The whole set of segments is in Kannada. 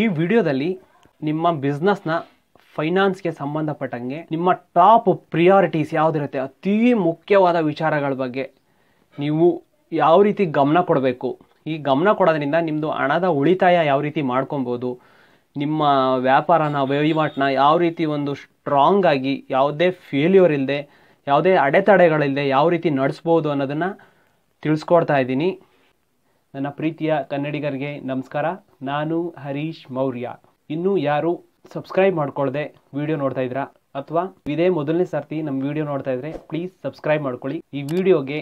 ಈ ವಿಡಿಯೋದಲ್ಲಿ ನಿಮ್ಮ ಬಿಸ್ನೆಸ್ನ ಫೈನಾನ್ಸ್ಗೆ ಸಂಬಂಧಪಟ್ಟಂಗೆ ನಿಮ್ಮ ಟಾಪ್ ಪ್ರಿಯಾರಿಟೀಸ್ ಯಾವುದಿರುತ್ತೆ ಅತೀ ಮುಖ್ಯವಾದ ವಿಚಾರಗಳ ಬಗ್ಗೆ ನೀವು ಯಾವ ರೀತಿ ಗಮನ ಕೊಡಬೇಕು ಈ ಗಮನ ಕೊಡೋದ್ರಿಂದ ನಿಮ್ಮದು ಹಣದ ಉಳಿತಾಯ ಯಾವ ರೀತಿ ಮಾಡ್ಕೊಬೋದು ನಿಮ್ಮ ವ್ಯಾಪಾರನ ವಹಿವಾಟನ್ನ ಯಾವ ರೀತಿ ಒಂದು ಸ್ಟ್ರಾಂಗ್ ಆಗಿ ಯಾವುದೇ ಫೇಲ್ಯೂರ್ ಇಲ್ಲದೆ ಯಾವುದೇ ಅಡೆತಡೆಗಳಿಲ್ಲದೆ ಯಾವ ರೀತಿ ನಡೆಸ್ಬೋದು ಅನ್ನೋದನ್ನು ತಿಳಿಸ್ಕೊಡ್ತಾ ಇದ್ದೀನಿ ನನ್ನ ಪ್ರೀತಿಯ ಕನ್ನಡಿಗರಿಗೆ ನಮಸ್ಕಾರ ನಾನು ಹರೀಶ್ ಮೌರ್ಯ ಇನ್ನೂ ಯಾರು ಸಬ್ಸ್ಕ್ರೈಬ್ ಮಾಡ್ಕೊಳ್ಳದೆ ವಿಡಿಯೋ ನೋಡ್ತಾ ಇದ್ದೀರಾ ಅಥವಾ ಇದೇ ಮೊದಲನೇ ಸರ್ತಿ ನಮ್ಮ ವಿಡಿಯೋ ನೋಡ್ತಾ ಇದ್ರೆ ಪ್ಲೀಸ್ ಸಬ್ಸ್ಕ್ರೈಬ್ ಮಾಡ್ಕೊಳ್ಳಿ ಈ ವಿಡಿಯೋಗೆ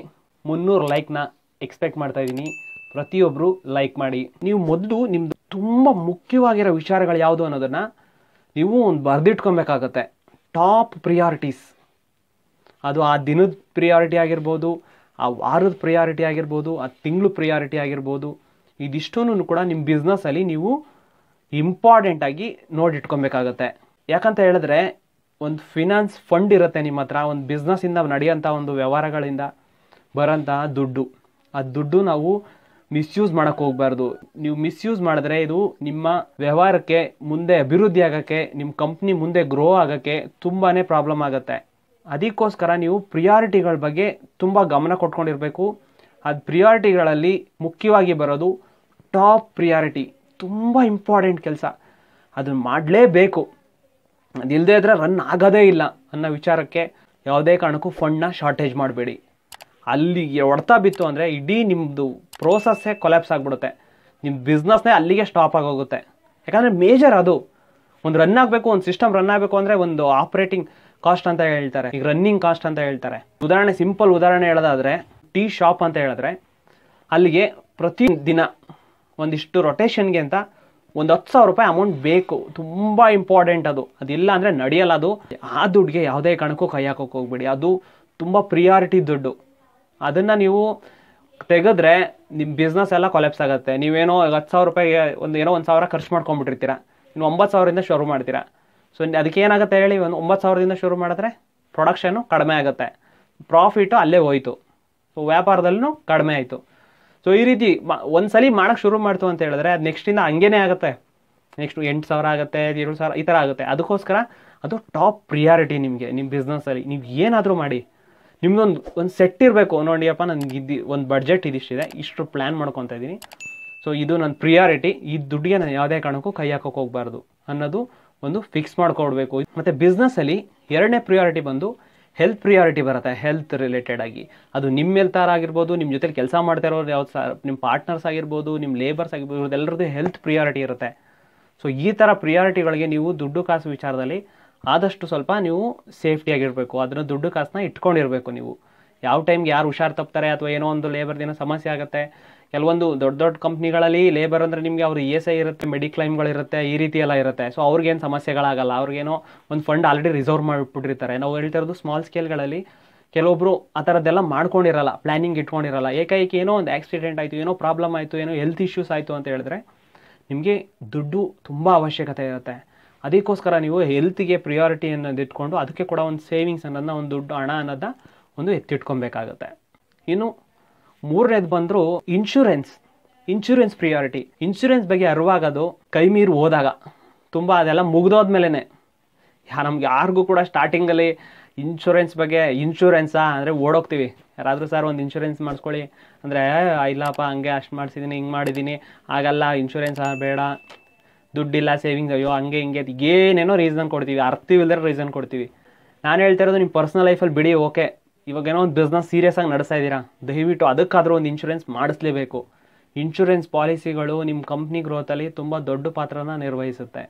ಮುನ್ನೂರು ಲೈಕ್ನ ಎಕ್ಸ್ಪೆಕ್ಟ್ ಮಾಡ್ತಾ ಇದ್ದೀನಿ ಪ್ರತಿಯೊಬ್ಬರು ಲೈಕ್ ಮಾಡಿ ನೀವು ಮೊದಲು ನಿಮ್ಮದು ತುಂಬ ಮುಖ್ಯವಾಗಿರೋ ವಿಚಾರಗಳು ಯಾವುದು ಅನ್ನೋದನ್ನು ನೀವು ಒಂದು ಬರೆದಿಟ್ಕೊಬೇಕಾಗತ್ತೆ ಟಾಪ್ ಪ್ರಿಯಾರಿಟೀಸ್ ಅದು ಆ ದಿನದ ಪ್ರಿಯಾರಿಟಿ ಆಗಿರ್ಬೋದು ಆ ವಾರದ ಪ್ರಿಯಾರಿಟಿ ಆಗಿರ್ಬೋದು ಆ ತಿಂಗಳು ಪ್ರಿಯಾರಿಟಿ ಆಗಿರ್ಬೋದು ಇದಿಷ್ಟೂ ಕೂಡ ನಿಮ್ಮ ಬಿಸ್ನೆಸ್ಸಲ್ಲಿ ನೀವು ಇಂಪಾರ್ಟೆಂಟಾಗಿ ನೋಡಿಟ್ಕೊಬೇಕಾಗತ್ತೆ ಯಾಕಂತ ಹೇಳಿದ್ರೆ ಒಂದು ಫಿನಾನ್ಸ್ ಫಂಡ್ ಇರುತ್ತೆ ನಿಮ್ಮ ಹತ್ರ ಒಂದು ಬಿಸ್ನೆಸ್ಸಿಂದ ನಡೆಯೋಂಥ ಒಂದು ವ್ಯವಹಾರಗಳಿಂದ ಬರೋಂತಹ ದುಡ್ಡು ಆ ದುಡ್ಡು ನಾವು ಮಿಸ್ಯೂಸ್ ಮಾಡೋಕ್ಕೆ ಹೋಗಬಾರ್ದು ನೀವು ಮಿಸ್ಯೂಸ್ ಮಾಡಿದ್ರೆ ಇದು ನಿಮ್ಮ ವ್ಯವಹಾರಕ್ಕೆ ಮುಂದೆ ಅಭಿವೃದ್ಧಿ ಆಗೋಕ್ಕೆ ನಿಮ್ಮ ಕಂಪ್ನಿ ಮುಂದೆ ಗ್ರೋ ಆಗೋಕ್ಕೆ ತುಂಬಾ ಪ್ರಾಬ್ಲಮ್ ಆಗುತ್ತೆ ಅದಕ್ಕೋಸ್ಕರ ನೀವು ಪ್ರಿಯಾರಿಟಿಗಳ ಬಗ್ಗೆ ತುಂಬ ಗಮನ ಕೊಟ್ಕೊಂಡಿರಬೇಕು ಅದು ಪ್ರಿಯಾರಿಟಿಗಳಲ್ಲಿ ಮುಖ್ಯವಾಗಿ ಬರೋದು ಟಾಪ್ ಪ್ರಿಯಾರಿಟಿ ತುಂಬ ಇಂಪಾರ್ಟೆಂಟ್ ಕೆಲಸ ಅದನ್ನು ಮಾಡಲೇಬೇಕು ಅದಿಲ್ಲದೆ ಇದ್ರೆ ರನ್ ಆಗೋದೇ ಇಲ್ಲ ಅನ್ನೋ ವಿಚಾರಕ್ಕೆ ಯಾವುದೇ ಕಾರಣಕ್ಕೂ ಫಂಡ್ನ ಶಾರ್ಟೇಜ್ ಮಾಡಬೇಡಿ ಅಲ್ಲಿಗೆ ಹೊಡ್ತಾ ಬಿತ್ತು ಅಂದರೆ ಇಡೀ ನಿಮ್ಮದು ಪ್ರೋಸೆಸ್ಸೇ ಕೊಲ್ಯಾಪ್ಸ್ ಆಗಿಬಿಡುತ್ತೆ ನಿಮ್ಮ ಬಿಸ್ನೆಸ್ನೇ ಅಲ್ಲಿಗೆ ಸ್ಟಾಪ್ ಆಗೋಗುತ್ತೆ ಯಾಕಂದರೆ ಮೇಜರ್ ಅದು ಒಂದು ರನ್ ಆಗಬೇಕು ಒಂದು ಸಿಸ್ಟಮ್ ರನ್ ಆಗಬೇಕು ಅಂದರೆ ಒಂದು ಆಪ್ರೇಟಿಂಗ್ ಕಾಸ್ಟ್ ಅಂತ ಹೇಳ್ತಾರೆ ಈಗ ರನ್ನಿಂಗ್ ಕಾಸ್ಟ್ ಅಂತ ಹೇಳ್ತಾರೆ ಉದಾಹರಣೆ ಸಿಂಪಲ್ ಉದಾಹರಣೆ ಹೇಳೋದಾದ್ರೆ ಟೀ ಶಾಪ್ ಅಂತ ಹೇಳಿದ್ರೆ ಅಲ್ಲಿಗೆ ಪ್ರತಿ ದಿನ ಒಂದಿಷ್ಟು ರೊಟೇಷನ್ಗೆ ಅಂತ ಒಂದು ಹತ್ತು ಸಾವಿರ ರೂಪಾಯಿ ಅಮೌಂಟ್ ಬೇಕು ತುಂಬ ಇಂಪಾರ್ಟೆಂಟ್ ಅದು ಅದಿಲ್ಲ ಅಂದರೆ ನಡೆಯಲ್ಲ ಅದು ಆ ದುಡ್ಡಿಗೆ ಯಾವುದೇ ಕಣಕ್ಕೂ ಕೈ ಹಾಕೋಕೆ ಹೋಗ್ಬೇಡಿ ಅದು ತುಂಬ ಪ್ರಿಯಾರಿಟಿ ದುಡ್ಡು ಅದನ್ನು ನೀವು ತೆಗೆದ್ರೆ ನಿಮ್ಮ ಬಿಸ್ನೆಸ್ ಎಲ್ಲ ಕೊಲೆಪ್ಸ್ ಆಗುತ್ತೆ ನೀವೇನೋ ಹತ್ತು ಸಾವಿರ ರೂಪಾಯಿಗೆ ಒಂದು ಏನೋ ಒಂದು ಸಾವಿರ ಖರ್ಚು ಮಾಡ್ಕೊಂಡ್ಬಿಟ್ಟಿರ್ತೀರ ನೀವು ಒಂಬತ್ತು ಸಾವಿರದಿಂದ ಶುರು ಮಾಡ್ತೀರಾ ಸೊ ಅದಕ್ಕೆ ಏನಾಗುತ್ತೆ ಹೇಳಿ ಒಂದು ಒಂಬತ್ತು ಸಾವಿರದಿಂದ ಶುರು ಮಾಡಿದ್ರೆ ಪ್ರೊಡಕ್ಷನು ಕಡಿಮೆ ಆಗುತ್ತೆ ಪ್ರಾಫಿಟು ಅಲ್ಲೇ ಹೋಯಿತು ಸೊ ವ್ಯಾಪಾರದಲ್ಲೂ ಕಡಿಮೆ ಆಯಿತು ಸೊ ಈ ರೀತಿ ಒಂದು ಸಲ ಮಾಡೋಕ್ಕೆ ಶುರು ಮಾಡ್ತು ಅಂತ ಹೇಳಿದ್ರೆ ಅದು ನೆಕ್ಸ್ಟಿಂದ ಹಂಗೇನೇ ಆಗುತ್ತೆ ನೆಕ್ಸ್ಟ್ ಎಂಟು ಸಾವಿರ ಆಗುತ್ತೆ ಏಳು ಸಾವಿರ ಈ ಥರ ಆಗುತ್ತೆ ಅದಕ್ಕೋಸ್ಕರ ಅದು ಟಾಪ್ ಪ್ರಿಯಾರಿಟಿ ನಿಮಗೆ ನಿಮ್ಮ ಬಿಸ್ನೆಸ್ಸಲ್ಲಿ ನೀವು ಏನಾದರೂ ಮಾಡಿ ನಿಮ್ಮದೊಂದು ಒಂದು ಸೆಟ್ ಇರಬೇಕು ನೋಡಿಯಪ್ಪ ನನಗೆ ಇದ್ದು ಒಂದು ಬಡ್ಜೆಟ್ ಇದಿಷ್ಟಿದೆ ಇಷ್ಟು ಪ್ಲ್ಯಾನ್ ಮಾಡ್ಕೊತಾ ಇದ್ದೀನಿ ಸೊ ಇದು ನನ್ನ ಪ್ರಿಯಾರಿಟಿ ಈ ದುಡ್ಡಿಗೆ ನಾನು ಯಾವುದೇ ಕಾರಣಕ್ಕೂ ಕೈ ಹಾಕೋಕೆ ಹೋಗಬಾರ್ದು ಅನ್ನೋದು ಒಂದು ಫಿಕ್ಸ್ ಮಾಡ್ಕೊಡ್ಬೇಕು ಮತ್ತು ಬಿಸ್ನೆಸ್ಸಲ್ಲಿ ಎರಡನೇ ಪ್ರಿಯಾರಿಟಿ ಬಂದು ಹೆಲ್ತ್ ಪ್ರಿಯಾರಿಟಿ ಬರುತ್ತೆ ಹೆಲ್ತ್ ರಿಲೇಟೆಡ್ ಆಗಿ ಅದು ನಿಮ್ಮ ಹೆಲ್ತಾರ್ ಆಗಿರ್ಬೋದು ನಿಮ್ಮ ಜೊತೆ ಕೆಲಸ ಮಾಡ್ತಾ ಇರೋರು ಯಾವ್ದು ಸರ್ ನಿಮ್ಮ ಪಾರ್ಟ್ನರ್ಸ್ ಆಗಿರ್ಬೋದು ನಿಮ್ಮ ಲೇಬರ್ಸ್ ಆಗಿರ್ಬೋದು ಎಲ್ಲರದ್ದು ಹೆಲ್ತ್ ಪ್ರಿಯಾರಿಟಿ ಇರುತ್ತೆ ಸೊ ಈ ಥರ ಪ್ರಿಯಾರಿಟಿಗಳಿಗೆ ನೀವು ದುಡ್ಡು ಕಾಸು ವಿಚಾರದಲ್ಲಿ ಆದಷ್ಟು ಸ್ವಲ್ಪ ನೀವು ಸೇಫ್ಟಿಯಾಗಿರಬೇಕು ಅದನ್ನು ದುಡ್ಡು ಕಾಸನ್ನ ಇಟ್ಕೊಂಡಿರಬೇಕು ನೀವು ಯಾವ ಟೈಮ್ಗೆ ಯಾರು ಹುಷಾರು ತಪ್ತಾರೆ ಅಥವಾ ಏನೋ ಒಂದು ಲೇಬರ್ದೇನೋ ಸಮಸ್ಯೆ ಆಗುತ್ತೆ ಕೆಲವೊಂದು ದೊಡ್ಡ ದೊಡ್ಡ ಕಂಪ್ನಿಗಳಲ್ಲಿ ಲೇಬರ್ ಅಂದರೆ ನಿಮಗೆ ಅವ್ರ ಇ ಎಸ್ ಐ ಇರುತ್ತೆ ಮೆಡಿಕ್ಲೈಮ್ಗಳಿರುತ್ತೆ ಈ ರೀತಿ ಎಲ್ಲ ಇರುತ್ತೆ ಸೊ ಅವ್ರಿಗೇನು ಸಮಸ್ಯೆಗಳಾಗಲ್ಲ ಅವ್ರಿಗೇನೋ ಒಂದು ಫಂಡ್ ಆಲ್ರೆಡಿ ರಿಸರ್ವ್ ಮಾಡಿಬಿಟ್ಟಿರ್ತಾರೆ ನಾವು ಹೇಳ್ತಿರೋದು ಸ್ಮಾಲ್ ಸ್ಕೇಲ್ಗಳಲ್ಲಿ ಕೆಲವೊಬ್ಬರು ಆ ಥರದ್ದೆಲ್ಲ ಮಾಡ್ಕೊಂಡಿರಲ್ಲ ಪ್ಲಾನಿಂಗ್ ಇಟ್ಕೊಂಡಿರಲ್ಲ ಏಕೈಕ ಏನೋ ಒಂದು ಆಕ್ಸಿಡೆಂಟ್ ಆಯಿತು ಏನೋ ಪ್ರಾಬ್ಲಮ್ ಆಯಿತು ಏನೋ ಹೆಲ್ತ್ ಇಶ್ಯೂಸ್ ಆಯಿತು ಅಂತ ಹೇಳಿದ್ರೆ ನಿಮಗೆ ದುಡ್ಡು ತುಂಬ ಅವಶ್ಯಕತೆ ಇರುತ್ತೆ ಅದಕ್ಕೋಸ್ಕರ ನೀವು ಹೆಲ್ತಿಗೆ ಪ್ರಿಯಾರಿಟಿ ಅನ್ನೋದು ಇಟ್ಕೊಂಡು ಅದಕ್ಕೆ ಕೂಡ ಒಂದು ಸೇವಿಂಗ್ಸ್ ಅನ್ನೋದನ್ನ ಒಂದು ದುಡ್ಡು ಹಣ ಅನ್ನೋದನ್ನ ಒಂದು ಎತ್ತಿಟ್ಕೊಬೇಕಾಗುತ್ತೆ ಇನ್ನು ಮೂರನೇದು ಬಂದರೂ ಇನ್ಶೂರೆನ್ಸ್ ಇನ್ಶೂರೆನ್ಸ್ ಪ್ರಿಯಾರಿಟಿ ಇನ್ಶೂರೆನ್ಸ್ ಬಗ್ಗೆ ಅರಿವಾಗೋದು ಕೈ ಮೀರಿ ಹೋದಾಗ ತುಂಬ ಅದೆಲ್ಲ ಮುಗ್ದೋದ್ಮೇಲೆ ಯಾ ನಮ್ಗೆ ಯಾರಿಗೂ ಕೂಡ ಸ್ಟಾರ್ಟಿಂಗಲ್ಲಿ ಇನ್ಶೂರೆನ್ಸ್ ಬಗ್ಗೆ ಇನ್ಶೂರೆನ್ಸಾ ಅಂದರೆ ಓಡೋಗ್ತೀವಿ ಯಾರಾದರೂ ಸರ್ ಒಂದು ಇನ್ಶೂರೆನ್ಸ್ ಮಾಡಿಸ್ಕೊಳ್ಳಿ ಅಂದರೆ ಇಲ್ಲಪ್ಪ ಹಂಗೆ ಅಷ್ಟು ಮಾಡಿಸಿದ್ದೀನಿ ಹಿಂಗೆ ಮಾಡಿದ್ದೀನಿ ಆಗಲ್ಲ ಇನ್ಶೂರೆನ್ಸ್ ಬೇಡ ದುಡ್ಡಿಲ್ಲ ಸೇವಿಂಗ್ಸ್ ಅಯ್ಯೋ ಹಂಗೆ ಹಿಂಗೆ ಏನೇನೋ ರೀಸನ್ ಕೊಡ್ತೀವಿ ಅರ್ಥವಿಲ್ಲದ ರೀಸನ್ ಕೊಡ್ತೀವಿ ನಾನು ಹೇಳ್ತಾ ಇರೋದು ನಿಮ್ಮ ಪರ್ಸ್ನಲ್ ಲೈಫಲ್ಲಿ ಬಿಡಿ ಓಕೆ ಇವಾಗ ಏನೋ ಒಂದು ಬಿಸ್ನೆಸ್ ಸೀರಿಯಸ್ ಆಗಿ ನಡೆಸ್ತಾ ಇದ್ದೀರಾ ದಯವಿಟ್ಟು ಅದಕ್ಕಾದರೂ ಒಂದು ಇನ್ಶೂರೆನ್ಸ್ ಮಾಡಿಸ್ಲೇಬೇಕು ಇನ್ಶೂರೆನ್ಸ್ ಪಾಲಿಸಿಗಳು ನಿಮ್ಮ ಕಂಪ್ನಿ ಗ್ರೋತಲ್ಲಿ ತುಂಬ ದೊಡ್ಡ ಪಾತ್ರನ ನಿರ್ವಹಿಸುತ್ತೆ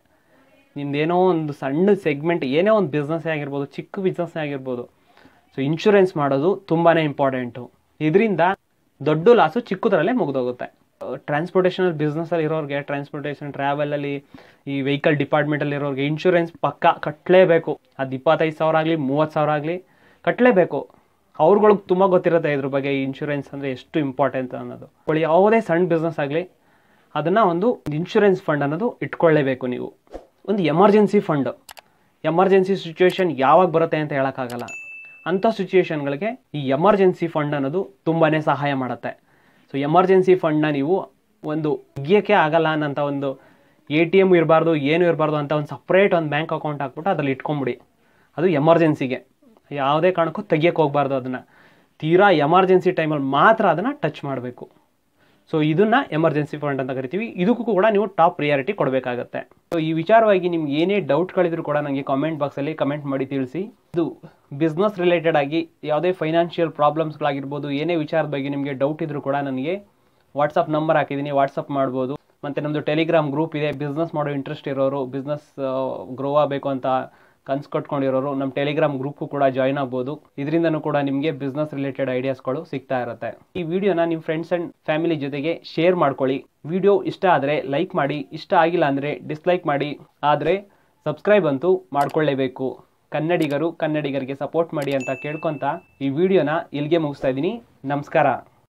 ನಿಮ್ದೇನೋ ಒಂದು ಸಣ್ಣ ಸೆಗ್ಮೆಂಟ್ ಏನೇ ಒಂದು ಬಿಸ್ನೆಸ್ಸೇ ಆಗಿರ್ಬೋದು ಚಿಕ್ಕ ಬಿಸ್ನೆಸ್ ಆಗಿರ್ಬೋದು ಸೊ ಇನ್ಶೂರೆನ್ಸ್ ಮಾಡೋದು ತುಂಬಾ ಇಂಪಾರ್ಟೆಂಟು ಇದರಿಂದ ದೊಡ್ಡ ಲಾಸು ಚಿಕ್ಕದರಲ್ಲೇ ಮುಗಿದೋಗುತ್ತೆ ಟ್ರಾನ್ಸ್ಪೋರ್ಟೇಷನಲ್ ಬಿಸ್ನೆಸ್ಸಲ್ಲಿ ಇರೋರಿಗೆ ಟ್ರಾನ್ಸ್ಪೋರ್ಟೇಷನ್ ಟ್ರಾವೆಲಲ್ಲಿ ಈ ವೆಹಿಕಲ್ ಡಿಪಾರ್ಟ್ಮೆಂಟಲ್ಲಿ ಇರೋರಿಗೆ ಇನ್ಶೂರೆನ್ಸ್ ಪಕ್ಕ ಕಟ್ಟಲೇಬೇಕು ಅದು ಇಪ್ಪತ್ತೈದು ಸಾವಿರ ಆಗಲಿ ಮೂವತ್ತು ಸಾವಿರ ಆಗಲಿ ಕಟ್ಟಲೇಬೇಕು ಅವ್ರಗಳಿಗೆ ತುಂಬ ಗೊತ್ತಿರುತ್ತೆ ಇದ್ರ ಬಗ್ಗೆ ಇನ್ಶೂರೆನ್ಸ್ ಅಂದರೆ ಎಷ್ಟು ಇಂಪಾರ್ಟೆಂಟ್ ಅನ್ನೋದು ಯಾವುದೇ ಸಣ್ಣ ಬಿಸ್ನೆಸ್ ಆಗಲಿ ಅದನ್ನು ಒಂದು ಇನ್ಶೂರೆನ್ಸ್ ಫಂಡ್ ಅನ್ನೋದು ಇಟ್ಕೊಳ್ಳೇಬೇಕು ನೀವು ಒಂದು ಎಮರ್ಜೆನ್ಸಿ ಫಂಡ್ ಎಮರ್ಜೆನ್ಸಿ ಸಿಚುವೇಶನ್ ಯಾವಾಗ ಬರುತ್ತೆ ಅಂತ ಹೇಳೋಕ್ಕಾಗಲ್ಲ ಅಂಥ ಸಿಚುಯೇಷನ್ಗಳಿಗೆ ಈ ಎಮರ್ಜೆನ್ಸಿ ಫಂಡ್ ಅನ್ನೋದು ತುಂಬಾ ಸಹಾಯ ಮಾಡುತ್ತೆ ಸೊ ಎಮರ್ಜೆನ್ಸಿ ಫಂಡ್ನ ನೀವು ಒಂದು ತೆಗಿಯೋಕ್ಕೆ ಆಗಲ್ಲ ಅನ್ನೋಂಥ ಒಂದು ಎ ಟಿ ಎಮ್ ಇರಬಾರ್ದು ಏನು ಇರಬಾರ್ದು ಅಂತ ಒಂದು ಸಪ್ರೇಟ್ ಒಂದು ಬ್ಯಾಂಕ್ ಅಕೌಂಟ್ ಹಾಕ್ಬಿಟ್ಟು ಅದರಲ್ಲಿ ಇಟ್ಕೊಂಬಿಡಿ ಅದು ಎಮರ್ಜೆನ್ಸಿಗೆ ಯಾವುದೇ ಕಾರಣಕ್ಕೂ ತೆಗಿಯಕ್ಕೆ ಹೋಗಬಾರ್ದು ಅದನ್ನು ತೀರಾ ಎಮರ್ಜೆನ್ಸಿ ಟೈಮಲ್ಲಿ ಮಾತ್ರ ಅದನ್ನು ಟಚ್ ಮಾಡಬೇಕು ಸೊ ಇದನ್ನು ಎಮರ್ಜೆನ್ಸಿ ಫಂಡ್ ಅಂತ ಕರಿತೀವಿ ಇದಕ್ಕೂ ಕೂಡ ನೀವು ಟಾಪ್ ಪ್ರಿಯಾರಿಟಿ ಕೊಡಬೇಕಾಗತ್ತೆ ಸೊ ಈ ವಿಚಾರವಾಗಿ ನಿಮ್ಗೆ ಏನೇ ಡೌಟ್ಗಳಿದ್ರು ಕೂಡ ನನಗೆ ಕಾಮೆಂಟ್ ಬಾಕ್ಸಲ್ಲಿ ಕಮೆಂಟ್ ಮಾಡಿ ತಿಳಿಸಿ ಇದು ಬಿಸ್ನೆಸ್ ರಿಲೇಟೆಡ್ ಆಗಿ ಯಾವುದೇ ಫೈನಾನ್ಷಿಯಲ್ ಪ್ರಾಬ್ಲಮ್ಸ್ಗಳಾಗಿರ್ಬೋದು ಏನೇ ವಿಚಾರದ ಬಗ್ಗೆ ನಿಮಗೆ ಡೌಟ್ ಇದ್ರೂ ಕೂಡ ನನಗೆ ವಾಟ್ಸಪ್ ನಂಬರ್ ಹಾಕಿದ್ದೀನಿ ವಾಟ್ಸಪ್ ಮಾಡ್ಬೋದು ಮತ್ತು ನಮ್ಮದು ಟೆಲಿಗ್ರಾಮ್ ಗ್ರೂಪ್ ಇದೆ ಬಿಸ್ನೆಸ್ ಮಾಡೋ ಇಂಟ್ರೆಸ್ಟ್ ಇರೋರು ಬಿಸ್ನೆಸ್ ಗ್ರೋ ಆಗಬೇಕು ಅಂತ ಕನ್ಸು ಕಟ್ಕೊಂಡಿರೋರು ನಮ್ಮ ಟೆಲಿಗ್ರಾಮ್ ಗ್ರೂಪ್ ಕೂಡ ಜಾಯ್ನ್ ಆಗ್ಬೋದು ಇದರಿಂದನೂ ಕೂಡ ನಿಮಗೆ ಬಿಸ್ನೆಸ್ ರಿಲೇಟೆಡ್ ಐಡಿಯಾಸ್ಗಳು ಸಿಗ್ತಾ ಇರುತ್ತೆ ಈ ವಿಡಿಯೋನ ನಿಮ್ಮ ಫ್ರೆಂಡ್ಸ್ ಆ್ಯಂಡ್ ಫ್ಯಾಮಿಲಿ ಜೊತೆಗೆ ಶೇರ್ ಮಾಡ್ಕೊಳ್ಳಿ ವಿಡಿಯೋ ಇಷ್ಟ ಆದರೆ ಲೈಕ್ ಮಾಡಿ ಇಷ್ಟ ಆಗಿಲ್ಲ ಅಂದರೆ ಡಿಸ್ಲೈಕ್ ಮಾಡಿ ಆದರೆ ಸಬ್ಸ್ಕ್ರೈಬ್ ಅಂತೂ ಮಾಡ್ಕೊಳ್ಳೇಬೇಕು ಕನ್ನಡಿಗರು ಕನ್ನಡಿಗರಿಗೆ ಸಪೋರ್ಟ್ ಮಾಡಿ ಅಂತ ಕೇಳ್ಕೊತಾ ಈ ವಿಡಿಯೋನ ಇಲ್ಲಿಗೆ ಮುಗಿಸ್ತಾ ಇದ್ದೀನಿ ನಮಸ್ಕಾರ